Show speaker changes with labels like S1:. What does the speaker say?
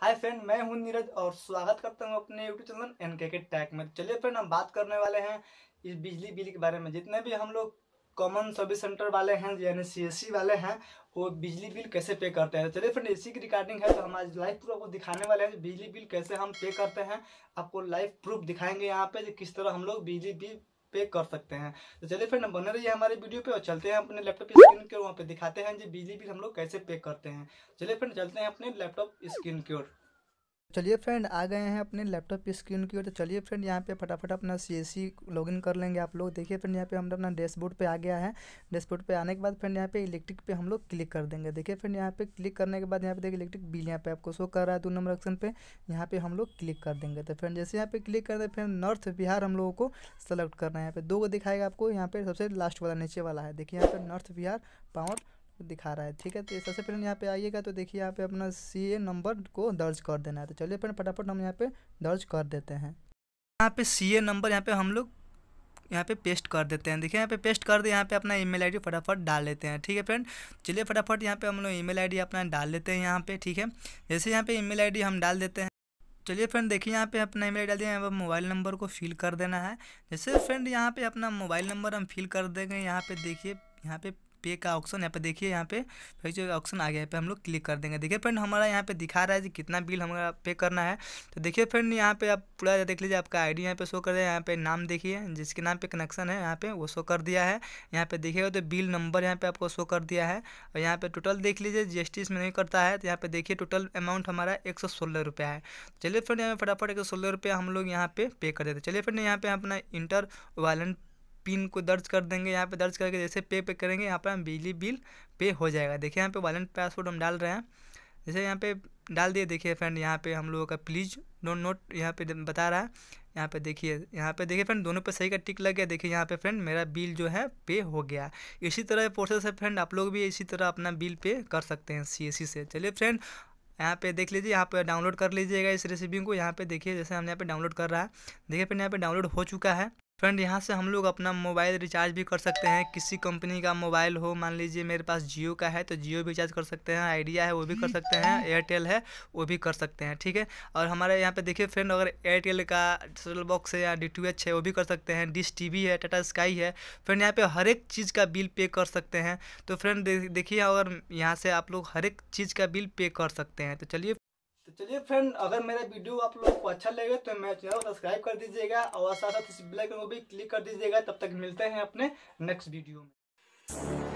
S1: hi friend मैं हूं नीरज और स्वागत करता हूं अपने यूट्यूब चैनल एन के के टैक में चलिए फ्रेंड हम बात करने वाले हैं इस बिजली बिल के बारे में जितने भी हम लोग कॉमन सर्विस सेंटर वाले हैं यानी सी e वाले हैं वो बिजली बिल कैसे पे करते हैं तो चलिए फ्रेंड इसी की रिकॉर्डिंग है तो हम आज लाइव प्रूफ आपको दिखाने वाले हैं बिजली बिल कैसे हम पे करते हैं आपको लाइव प्रूफ दिखाएंगे यहाँ पे किस तरह हम लोग बिजली बिल पे कर सकते हैं तो चलिए फ्रेंड हम बने रहिए हमारे वीडियो पे और चलते हैं अपने लैपटॉप स्क्रीन की ओर वहाँ पे दिखाते हैं जो बिजली बिल हम लोग कैसे पे करते हैं चलिए फ्रेंड चलते हैं अपने लैपटॉप स्क्रीन की ओर चलिए फ्रेंड आ गए हैं अपने लैपटॉप की स्क्रीन की ओर तो चलिए फ्रेंड यहाँ पे फटाफट अपना सी एस सी लॉगिन कर लेंगे आप लोग देखिए फ्रेंड यहाँ पे हम अपना डैशबोर्ड पे आ गया है डैशबोर्ड पे आने के बाद फ्रेंड यहाँ पे इलेक्ट्रिक पे हम लोग क्लिक कर देंगे देखिए फ्रेंड यहाँ पे क्लिक करने के बाद यहाँ पे देखिए इलेक्ट्रिक बिल यहाँ पे आपको शो कर रहा है दो नंबर ऑप्शन पर यहाँ पे हम लोग क्लिक कर देंगे तो फ्रेंड जैसे यहाँ पे क्लिक कर दे फ्रेंड नॉर्थ बिहार हम लोगों को सेलेक्ट करना है यहाँ पे दो दिखाएगा आपको यहाँ पे सबसे लास्ट वाला नीचे वाला है देखिए यहाँ पे नॉर्थ बिहार पावर दिखा रहा है ठीक है तो सबसे पहले यहाँ पे आइएगा तो देखिए यहाँ पे अपना सी ए नंबर को दर्ज कर देना है तो चलिए फ्रेंड फटाफट हम यहाँ पे दर्ज कर देते हैं यहाँ पे सी ए नंबर यहाँ पे हम लोग यहाँ पे पेस्ट कर देते हैं देखिए यहाँ पे पेस्ट कर दे यहाँ पे अपना ईमेल आईडी फटाफट डाल लेते हैं ठीक है फ्रेंड चलिए फटाफट यहाँ पे हम लोग ईमेल आईडी अपना डाल लेते हैं यहाँ पे ठीक है जैसे यहाँ पे ईमेल आईडी हम डाल देते हैं चलिए फ्रेंड देखिए यहाँ पे अपना ईमेल डाल दिया यहाँ पर मोबाइल नंबर को फिल कर देना है जैसे फ्रेंड यहाँ पे अपना मोबाइल नंबर हम फिल कर देंगे यहाँ पे देखिए यहाँ पे पे का ऑप्शन यहाँ पे देखिए यहाँ पे फिर जो ऑप्शन आ गया है पे हम लोग क्लिक कर देंगे देखिए फ्रेंड हमारा यहाँ पे दिखा रहा है कि कितना बिल हमारा पे करना है तो देखिए फ्रेंड यहाँ पे आप पूरा देख लीजिए आपका आईडी यहाँ पे शो कर रहा है यहाँ पे नाम देखिए जिसके नाम पे कनेक्शन है यहाँ पे वो शो कर दिया है यहाँ पे देखिएगा तो बिल नंबर यहाँ पे आपको शो कर दिया है और यहाँ पे टोटल देख लीजिए जीएसटी इसमें नहीं करता है तो यहाँ पे देखिए टोटल अमाउंट हमारा एक सौ सोलह रुपया है चलिए फ्रेंड यहाँ पे फटाफट एक सौ सोलह हम लोग यहाँ पे पे कर देते चलिए फ्रेंड यहाँ पे अपना इंटर वालेंट पिन को दर्ज कर देंगे यहाँ पे दर्ज करके जैसे पे पे करेंगे यहाँ पर हम बिजली बिल पे हो जाएगा देखिए यहाँ पे वॉलेंट पासवर्ड हम डाल रहे हैं जैसे यहाँ पे डाल दिए देखिए फ्रेंड यहाँ पे हम लोगों का प्लीज़ डोंट नोट यहाँ पे बता रहा है यहाँ पे देखिए यहाँ पे देखिए फ्रेंड दोनों पे सही का टिक लग गया देखिए यहाँ पे फ्रेंड मेरा बिल जो है पे हो गया इसी तरह प्रोसेस है फ्रेंड आप लोग भी इसी तरह अपना बिल पे कर सकते हैं सी से चलिए फ्रेंड यहाँ पे देख लीजिए यहाँ पे डाउनलोड कर लीजिएगा इस रेसिपी को यहाँ पे देखिए जैसे हमने यहाँ पे डाउनलोड कर रहा है देखिए फ्रेंड यहाँ पे डाउनलोड हो चुका है फ्रेंड यहाँ से हम लोग अपना मोबाइल रिचार्ज भी कर सकते हैं किसी कंपनी का मोबाइल हो मान लीजिए मेरे पास जियो का है तो जियो भी रिचार्ज कर सकते हैं आइडिया है वो भी कर सकते हैं एयरटेल है वो भी कर सकते हैं ठीक है और हमारे यहाँ पे देखिए फ्रेंड अगर एयरटेल का सेटल बॉक्स है या डी है वो भी कर सकते हैं डिश टी है टाटा स्काई है फ्रेंड यहाँ पर हर एक चीज़ का बिल पे कर सकते हैं तो फ्रेंड देखिए अगर यहाँ से आप लोग हर एक चीज़ का बिल पे कर सकते हैं तो चलिए चलिए फ्रेंड अगर मेरा वीडियो आप लोग को अच्छा लगे तो मेरा चैनल को सब्सक्राइब कर दीजिएगा और साथ साथ इस बेल को भी क्लिक कर दीजिएगा तब तक मिलते हैं अपने नेक्स्ट वीडियो में